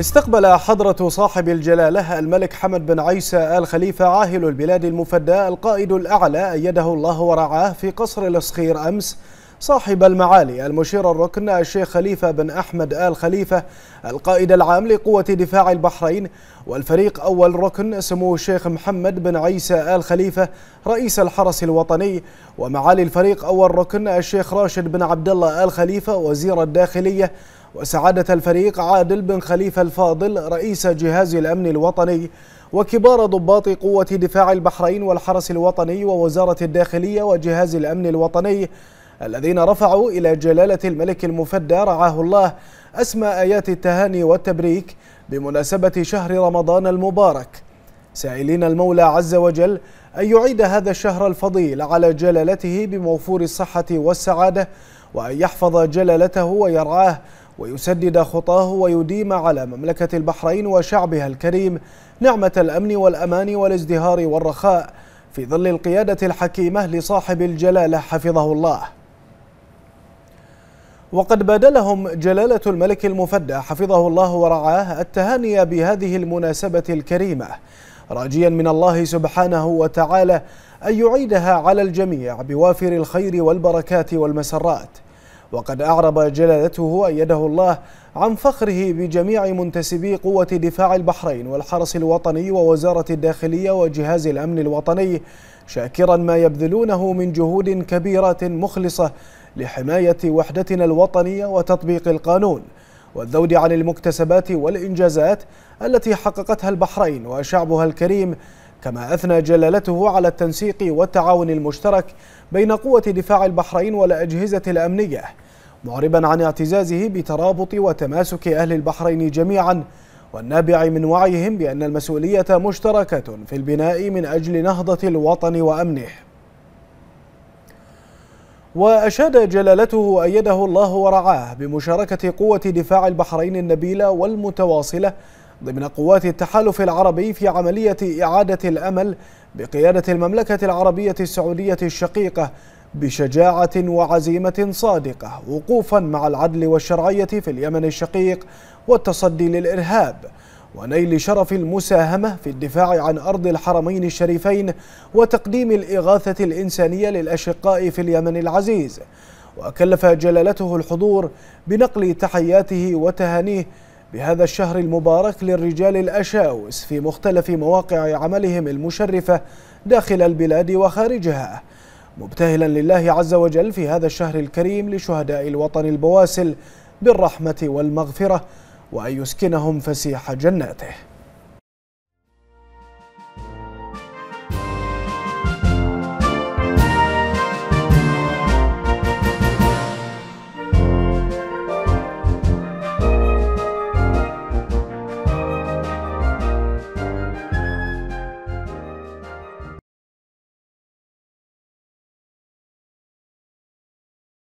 استقبل حضرة صاحب الجلالة الملك حمد بن عيسى آل خليفة عاهل البلاد المفدى القائد الأعلى أيده الله ورعاه في قصر الصخير أمس صاحب المعالي المشير الركن الشيخ خليفة بن أحمد آل خليفة القائد العام لقوة دفاع البحرين والفريق أول ركن سمو الشيخ محمد بن عيسى آل خليفة رئيس الحرس الوطني ومعالي الفريق أول ركن الشيخ راشد بن عبد الله آل خليفة وزير الداخلية وسعادة الفريق عادل بن خليفة الفاضل رئيس جهاز الأمن الوطني وكبار ضباط قوة دفاع البحرين والحرس الوطني ووزارة الداخلية وجهاز الأمن الوطني الذين رفعوا إلى جلالة الملك المفدى رعاه الله أسمى آيات التهاني والتبريك بمناسبة شهر رمضان المبارك سائلين المولى عز وجل أن يعيد هذا الشهر الفضيل على جلالته بموفور الصحة والسعادة وأن يحفظ جلالته ويرعاه ويسدد خطاه ويديم على مملكة البحرين وشعبها الكريم نعمة الأمن والأمان والازدهار والرخاء في ظل القيادة الحكيمة لصاحب الجلالة حفظه الله وقد بادلهم جلالة الملك المفدى حفظه الله ورعاه التهاني بهذه المناسبة الكريمة راجيا من الله سبحانه وتعالى أن يعيدها على الجميع بوافر الخير والبركات والمسرات وقد أعرب جلالته أيده الله عن فخره بجميع منتسبي قوة دفاع البحرين والحرس الوطني ووزارة الداخلية وجهاز الأمن الوطني شاكرا ما يبذلونه من جهود كبيرة مخلصة لحماية وحدتنا الوطنية وتطبيق القانون والذود عن المكتسبات والإنجازات التي حققتها البحرين وشعبها الكريم كما أثنى جلالته على التنسيق والتعاون المشترك بين قوة دفاع البحرين والأجهزة الأمنية معربا عن اعتزازه بترابط وتماسك أهل البحرين جميعا والنابع من وعيهم بأن المسؤولية مشتركة في البناء من أجل نهضة الوطن وأمنه وأشاد جلالته وأيده الله ورعاه بمشاركة قوة دفاع البحرين النبيلة والمتواصلة ضمن قوات التحالف العربي في عملية إعادة الأمل بقيادة المملكة العربية السعودية الشقيقة بشجاعة وعزيمة صادقة وقوفا مع العدل والشرعية في اليمن الشقيق والتصدي للإرهاب ونيل شرف المساهمة في الدفاع عن أرض الحرمين الشريفين وتقديم الإغاثة الإنسانية للأشقاء في اليمن العزيز وكلف جلالته الحضور بنقل تحياته وتهانيه بهذا الشهر المبارك للرجال الأشاوس في مختلف مواقع عملهم المشرفة داخل البلاد وخارجها مبتهلا لله عز وجل في هذا الشهر الكريم لشهداء الوطن البواسل بالرحمة والمغفرة وأن يسكنهم فسيح جناته